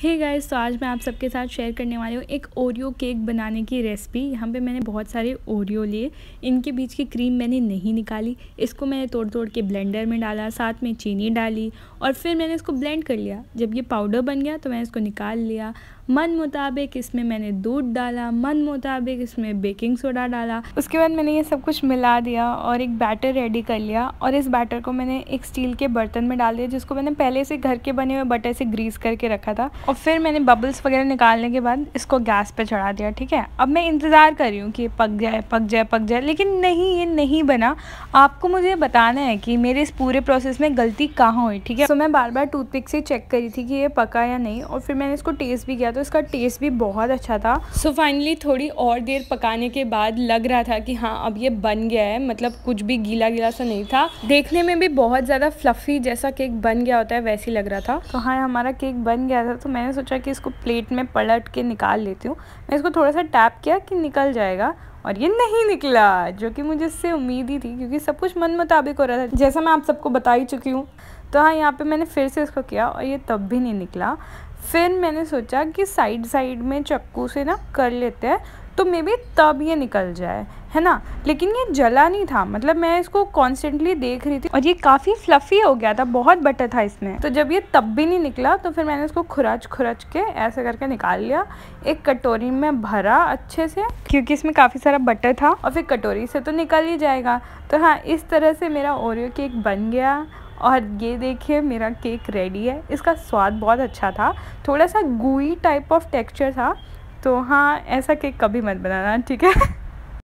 hey guys तो आज मैं आप सबके साथ शेयर करने वाली हूँ एक ओरियो केक बनाने की रेसिपी यहाँ पे मैंने बहुत सारे ओरियो लिए इनके बीच की क्रीम मैंने नहीं निकाली इसको मैंने तोड़ तोड़ के ब्लेंडर में डाला साथ में चीनी डाली और फिर मैंने इसको ब्लेंड कर लिया जब ये पाउडर बन गया तो मैंने इसको निकाल लिया मन मुताबिक इसमें मैंने दूध डाला मन मुताबिक इसमें बेकिंग सोडा डाला उसके बाद मैंने ये सब कुछ मिला दिया और एक बैटर रेडी कर लिया और इस बैटर को मैंने एक स्टील के बर्तन में डाल दिया जिसको मैंने पहले से घर के बने हुए बटर से ग्रीस करके रखा था और फिर मैंने बबल्स वगैरह निकालने के बाद इसको गैस पे चढ़ा दिया ठीक है अब मैं इंतज़ार कर रही हूँ कि पक जाए पक जाए पक जाए लेकिन नहीं ये नहीं बना आपको मुझे बताना है कि मेरे इस पूरे प्रोसेस में गलती कहाँ हुई ठीक है तो मैं बार बार टूथपिक से चेक करी थी कि ये पका या नहीं और फिर मैंने इसको टेस्ट भी किया तो इसका टेस्ट भी बहुत अच्छा था सो so फाइनली थोड़ी और देर पकाने के बाद लग रहा था कि हाँ अब ये बन गया है मतलब कुछ भी गीला गीला सा नहीं था देखने में भी बहुत ज़्यादा फ्लफ़ी जैसा केक बन गया होता है वैसे ही लग रहा था तो हाँ हमारा केक बन गया था तो मैंने सोचा कि इसको प्लेट में पलट के निकाल लेती हूँ मैं इसको थोड़ा सा टैप किया कि निकल जाएगा और ये नहीं निकला जो कि मुझे इससे उम्मीद ही थी क्योंकि सब कुछ मन मुताबिक हो रहा था जैसा मैं आप सबको बता ही चुकी हूँ तो हाँ यहाँ पे मैंने फिर से इसको किया और ये तब भी नहीं निकला फिर मैंने सोचा कि साइड साइड में चक्कू से ना कर लेते हैं तो मे बी तब ये निकल जाए है ना लेकिन ये जला नहीं था मतलब मैं इसको कॉन्स्टेंटली देख रही थी और ये काफ़ी फ्लफ़ी हो गया था बहुत बटर था इसमें तो जब ये तब भी नहीं निकला तो फिर मैंने इसको खुरच खुरच के ऐसे करके निकाल लिया एक कटोरी में भरा अच्छे से क्योंकि इसमें काफ़ी सारा बटर था और फिर कटोरी से तो निकल ही जाएगा तो हाँ इस तरह से मेरा ओरियो केक बन गया और ये देखिए मेरा केक रेडी है इसका स्वाद बहुत अच्छा था थोड़ा सा गुई टाइप ऑफ टेक्सचर था तो हाँ ऐसा केक कभी मत बनाना ठीक है